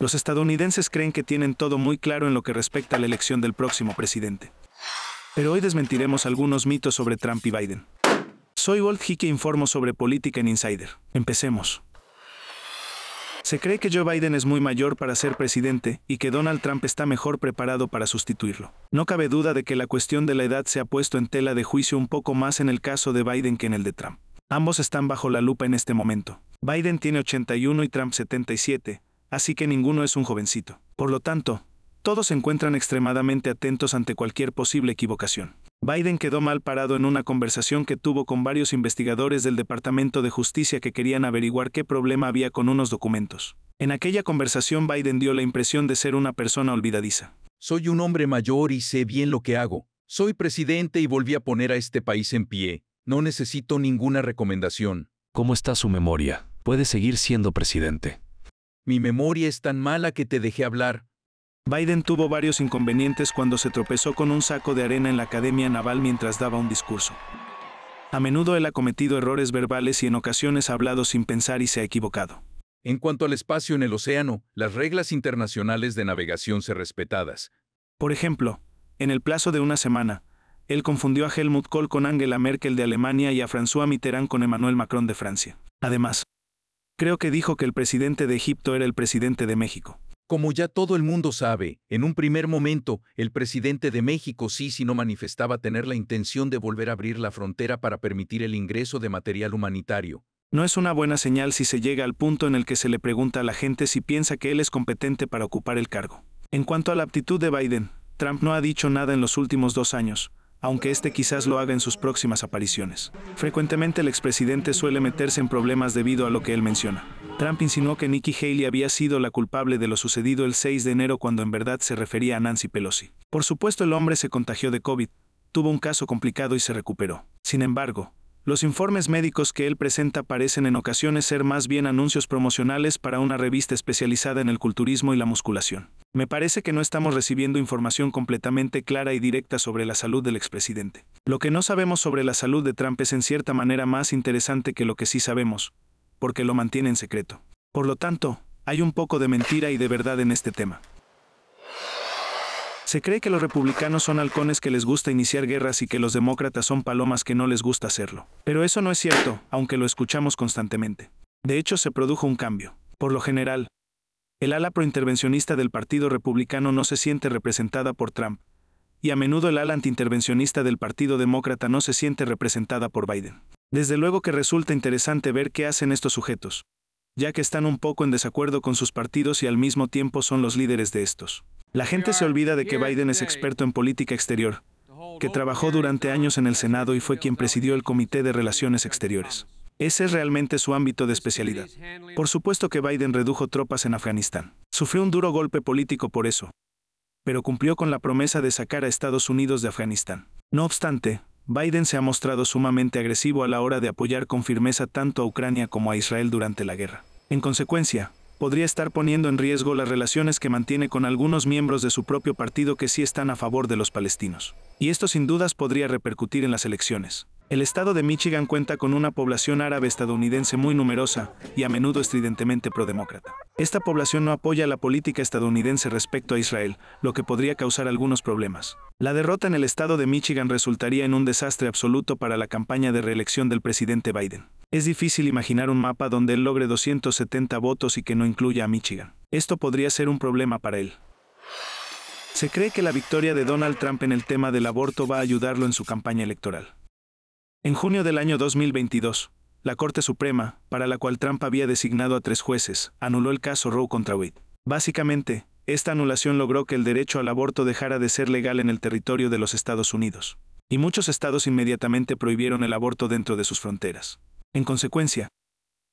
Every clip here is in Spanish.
los estadounidenses creen que tienen todo muy claro en lo que respecta a la elección del próximo presidente. Pero hoy desmentiremos algunos mitos sobre Trump y Biden. Soy Walt Hickey, informo sobre política en Insider. Empecemos. Se cree que Joe Biden es muy mayor para ser presidente y que Donald Trump está mejor preparado para sustituirlo. No cabe duda de que la cuestión de la edad se ha puesto en tela de juicio un poco más en el caso de Biden que en el de Trump. Ambos están bajo la lupa en este momento. Biden tiene 81 y Trump 77, así que ninguno es un jovencito. Por lo tanto, todos se encuentran extremadamente atentos ante cualquier posible equivocación. Biden quedó mal parado en una conversación que tuvo con varios investigadores del Departamento de Justicia que querían averiguar qué problema había con unos documentos. En aquella conversación Biden dio la impresión de ser una persona olvidadiza. Soy un hombre mayor y sé bien lo que hago. Soy presidente y volví a poner a este país en pie. No necesito ninguna recomendación. ¿Cómo está su memoria? Puede seguir siendo presidente. Mi memoria es tan mala que te dejé hablar. Biden tuvo varios inconvenientes cuando se tropezó con un saco de arena en la Academia Naval mientras daba un discurso. A menudo él ha cometido errores verbales y en ocasiones ha hablado sin pensar y se ha equivocado. En cuanto al espacio en el océano, las reglas internacionales de navegación se respetadas. Por ejemplo, en el plazo de una semana, él confundió a Helmut Kohl con Angela Merkel de Alemania y a François Mitterrand con Emmanuel Macron de Francia. Además, Creo que dijo que el presidente de Egipto era el presidente de México. Como ya todo el mundo sabe, en un primer momento, el presidente de México sí si no manifestaba tener la intención de volver a abrir la frontera para permitir el ingreso de material humanitario. No es una buena señal si se llega al punto en el que se le pregunta a la gente si piensa que él es competente para ocupar el cargo. En cuanto a la aptitud de Biden, Trump no ha dicho nada en los últimos dos años, aunque este quizás lo haga en sus próximas apariciones. Frecuentemente el expresidente suele meterse en problemas debido a lo que él menciona. Trump insinuó que Nikki Haley había sido la culpable de lo sucedido el 6 de enero cuando en verdad se refería a Nancy Pelosi. Por supuesto el hombre se contagió de COVID, tuvo un caso complicado y se recuperó. Sin embargo, los informes médicos que él presenta parecen en ocasiones ser más bien anuncios promocionales para una revista especializada en el culturismo y la musculación. Me parece que no estamos recibiendo información completamente clara y directa sobre la salud del expresidente. Lo que no sabemos sobre la salud de Trump es en cierta manera más interesante que lo que sí sabemos, porque lo mantiene en secreto. Por lo tanto, hay un poco de mentira y de verdad en este tema. Se cree que los republicanos son halcones que les gusta iniciar guerras y que los demócratas son palomas que no les gusta hacerlo. Pero eso no es cierto, aunque lo escuchamos constantemente. De hecho, se produjo un cambio. Por lo general, el ala prointervencionista del Partido Republicano no se siente representada por Trump, y a menudo el ala antiintervencionista del Partido Demócrata no se siente representada por Biden. Desde luego que resulta interesante ver qué hacen estos sujetos, ya que están un poco en desacuerdo con sus partidos y al mismo tiempo son los líderes de estos. La gente se olvida de que Biden es experto en política exterior, que trabajó durante años en el Senado y fue quien presidió el Comité de Relaciones Exteriores. Ese es realmente su ámbito de especialidad. Por supuesto que Biden redujo tropas en Afganistán. Sufrió un duro golpe político por eso, pero cumplió con la promesa de sacar a Estados Unidos de Afganistán. No obstante, Biden se ha mostrado sumamente agresivo a la hora de apoyar con firmeza tanto a Ucrania como a Israel durante la guerra. En consecuencia, podría estar poniendo en riesgo las relaciones que mantiene con algunos miembros de su propio partido que sí están a favor de los palestinos. Y esto sin dudas podría repercutir en las elecciones. El estado de Michigan cuenta con una población árabe estadounidense muy numerosa y a menudo estridentemente prodemócrata. Esta población no apoya la política estadounidense respecto a Israel, lo que podría causar algunos problemas. La derrota en el estado de Michigan resultaría en un desastre absoluto para la campaña de reelección del presidente Biden. Es difícil imaginar un mapa donde él logre 270 votos y que no incluya a Michigan. Esto podría ser un problema para él. Se cree que la victoria de Donald Trump en el tema del aborto va a ayudarlo en su campaña electoral. En junio del año 2022, la Corte Suprema, para la cual Trump había designado a tres jueces, anuló el caso Roe contra Wade. Básicamente, esta anulación logró que el derecho al aborto dejara de ser legal en el territorio de los Estados Unidos, y muchos estados inmediatamente prohibieron el aborto dentro de sus fronteras. En consecuencia,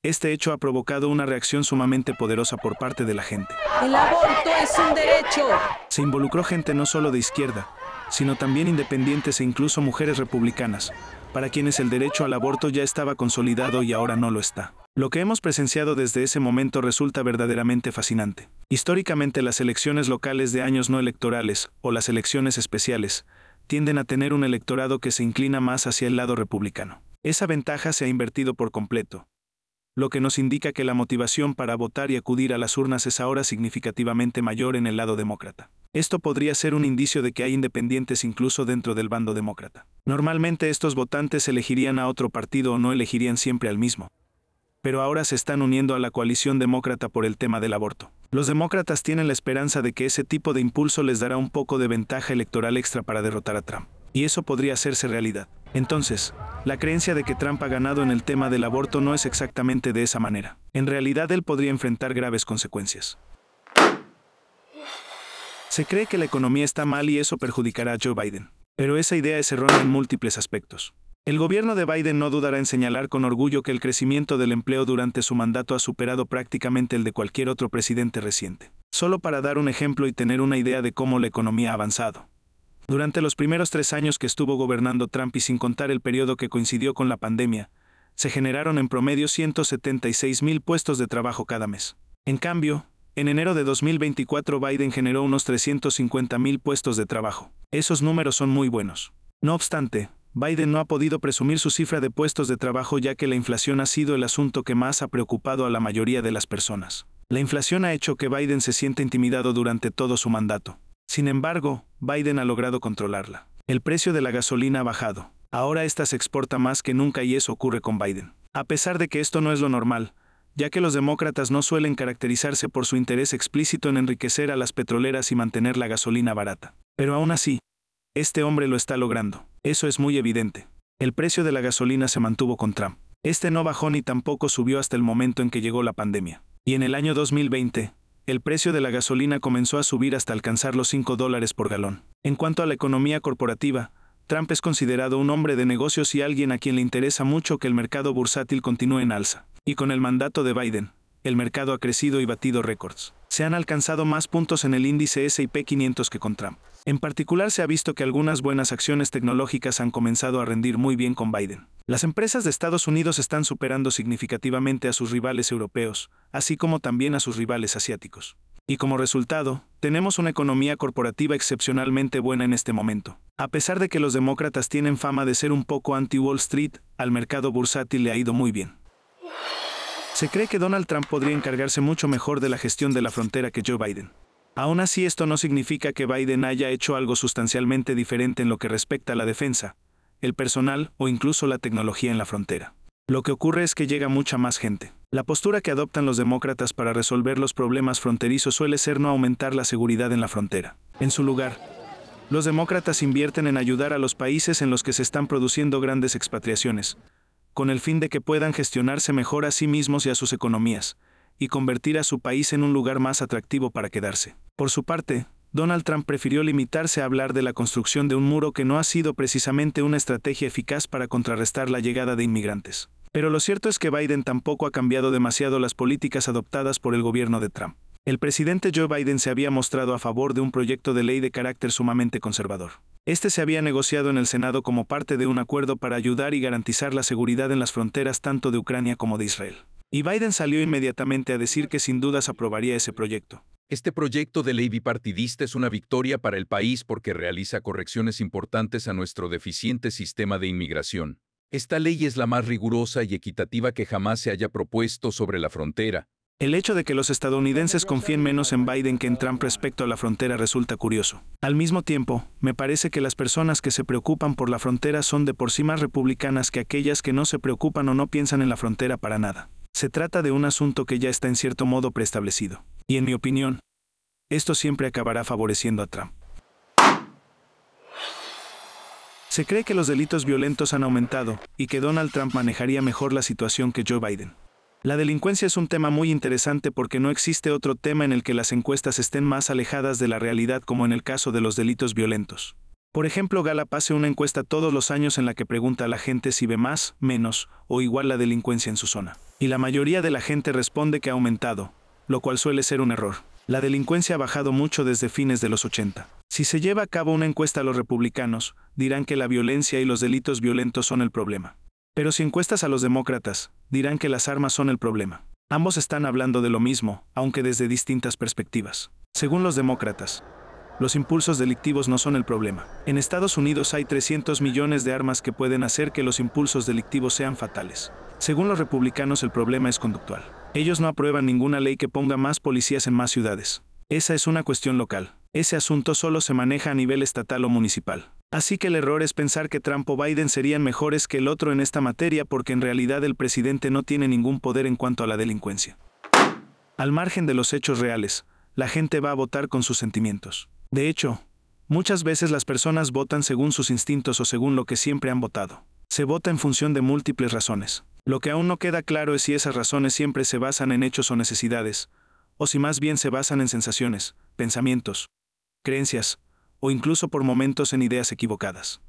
este hecho ha provocado una reacción sumamente poderosa por parte de la gente. El aborto es un derecho. Se involucró gente no solo de izquierda, sino también independientes e incluso mujeres republicanas, para quienes el derecho al aborto ya estaba consolidado y ahora no lo está. Lo que hemos presenciado desde ese momento resulta verdaderamente fascinante. Históricamente las elecciones locales de años no electorales, o las elecciones especiales, tienden a tener un electorado que se inclina más hacia el lado republicano. Esa ventaja se ha invertido por completo lo que nos indica que la motivación para votar y acudir a las urnas es ahora significativamente mayor en el lado demócrata. Esto podría ser un indicio de que hay independientes incluso dentro del bando demócrata. Normalmente estos votantes elegirían a otro partido o no elegirían siempre al mismo pero ahora se están uniendo a la coalición demócrata por el tema del aborto. Los demócratas tienen la esperanza de que ese tipo de impulso les dará un poco de ventaja electoral extra para derrotar a Trump. Y eso podría hacerse realidad. Entonces, la creencia de que Trump ha ganado en el tema del aborto no es exactamente de esa manera. En realidad él podría enfrentar graves consecuencias. Se cree que la economía está mal y eso perjudicará a Joe Biden. Pero esa idea es errónea en múltiples aspectos. El gobierno de Biden no dudará en señalar con orgullo que el crecimiento del empleo durante su mandato ha superado prácticamente el de cualquier otro presidente reciente. Solo para dar un ejemplo y tener una idea de cómo la economía ha avanzado. Durante los primeros tres años que estuvo gobernando Trump y sin contar el periodo que coincidió con la pandemia, se generaron en promedio 176 mil puestos de trabajo cada mes. En cambio, en enero de 2024 Biden generó unos 350 mil puestos de trabajo. Esos números son muy buenos. No obstante, Biden no ha podido presumir su cifra de puestos de trabajo ya que la inflación ha sido el asunto que más ha preocupado a la mayoría de las personas. La inflación ha hecho que Biden se sienta intimidado durante todo su mandato. Sin embargo, Biden ha logrado controlarla. El precio de la gasolina ha bajado. Ahora esta se exporta más que nunca y eso ocurre con Biden. A pesar de que esto no es lo normal, ya que los demócratas no suelen caracterizarse por su interés explícito en enriquecer a las petroleras y mantener la gasolina barata. Pero aún así, este hombre lo está logrando. Eso es muy evidente. El precio de la gasolina se mantuvo con Trump. Este no bajó ni tampoco subió hasta el momento en que llegó la pandemia. Y en el año 2020, el precio de la gasolina comenzó a subir hasta alcanzar los 5 dólares por galón. En cuanto a la economía corporativa, Trump es considerado un hombre de negocios y alguien a quien le interesa mucho que el mercado bursátil continúe en alza. Y con el mandato de Biden, el mercado ha crecido y batido récords. Se han alcanzado más puntos en el índice SP 500 que con Trump. En particular se ha visto que algunas buenas acciones tecnológicas han comenzado a rendir muy bien con Biden. Las empresas de Estados Unidos están superando significativamente a sus rivales europeos, así como también a sus rivales asiáticos. Y como resultado, tenemos una economía corporativa excepcionalmente buena en este momento. A pesar de que los demócratas tienen fama de ser un poco anti-Wall Street, al mercado bursátil le ha ido muy bien. Se cree que Donald Trump podría encargarse mucho mejor de la gestión de la frontera que Joe Biden. Aún así esto no significa que Biden haya hecho algo sustancialmente diferente en lo que respecta a la defensa, el personal o incluso la tecnología en la frontera. Lo que ocurre es que llega mucha más gente. La postura que adoptan los demócratas para resolver los problemas fronterizos suele ser no aumentar la seguridad en la frontera. En su lugar, los demócratas invierten en ayudar a los países en los que se están produciendo grandes expatriaciones, con el fin de que puedan gestionarse mejor a sí mismos y a sus economías, y convertir a su país en un lugar más atractivo para quedarse. Por su parte, Donald Trump prefirió limitarse a hablar de la construcción de un muro que no ha sido precisamente una estrategia eficaz para contrarrestar la llegada de inmigrantes. Pero lo cierto es que Biden tampoco ha cambiado demasiado las políticas adoptadas por el gobierno de Trump. El presidente Joe Biden se había mostrado a favor de un proyecto de ley de carácter sumamente conservador. Este se había negociado en el Senado como parte de un acuerdo para ayudar y garantizar la seguridad en las fronteras tanto de Ucrania como de Israel. Y Biden salió inmediatamente a decir que sin dudas aprobaría ese proyecto. Este proyecto de ley bipartidista es una victoria para el país porque realiza correcciones importantes a nuestro deficiente sistema de inmigración. Esta ley es la más rigurosa y equitativa que jamás se haya propuesto sobre la frontera. El hecho de que los estadounidenses confíen menos en Biden que en Trump respecto a la frontera resulta curioso. Al mismo tiempo, me parece que las personas que se preocupan por la frontera son de por sí más republicanas que aquellas que no se preocupan o no piensan en la frontera para nada. Se trata de un asunto que ya está en cierto modo preestablecido. Y en mi opinión, esto siempre acabará favoreciendo a Trump. Se cree que los delitos violentos han aumentado y que Donald Trump manejaría mejor la situación que Joe Biden. La delincuencia es un tema muy interesante porque no existe otro tema en el que las encuestas estén más alejadas de la realidad como en el caso de los delitos violentos. Por ejemplo, gala hace una encuesta todos los años en la que pregunta a la gente si ve más, menos o igual la delincuencia en su zona. Y la mayoría de la gente responde que ha aumentado, lo cual suele ser un error. La delincuencia ha bajado mucho desde fines de los 80. Si se lleva a cabo una encuesta a los republicanos, dirán que la violencia y los delitos violentos son el problema. Pero si encuestas a los demócratas, dirán que las armas son el problema. Ambos están hablando de lo mismo, aunque desde distintas perspectivas. Según los demócratas, los impulsos delictivos no son el problema. En Estados Unidos hay 300 millones de armas que pueden hacer que los impulsos delictivos sean fatales. Según los republicanos el problema es conductual. Ellos no aprueban ninguna ley que ponga más policías en más ciudades. Esa es una cuestión local. Ese asunto solo se maneja a nivel estatal o municipal. Así que el error es pensar que Trump o Biden serían mejores que el otro en esta materia porque en realidad el presidente no tiene ningún poder en cuanto a la delincuencia. Al margen de los hechos reales, la gente va a votar con sus sentimientos. De hecho, muchas veces las personas votan según sus instintos o según lo que siempre han votado. Se vota en función de múltiples razones. Lo que aún no queda claro es si esas razones siempre se basan en hechos o necesidades, o si más bien se basan en sensaciones, pensamientos, creencias, o incluso por momentos en ideas equivocadas.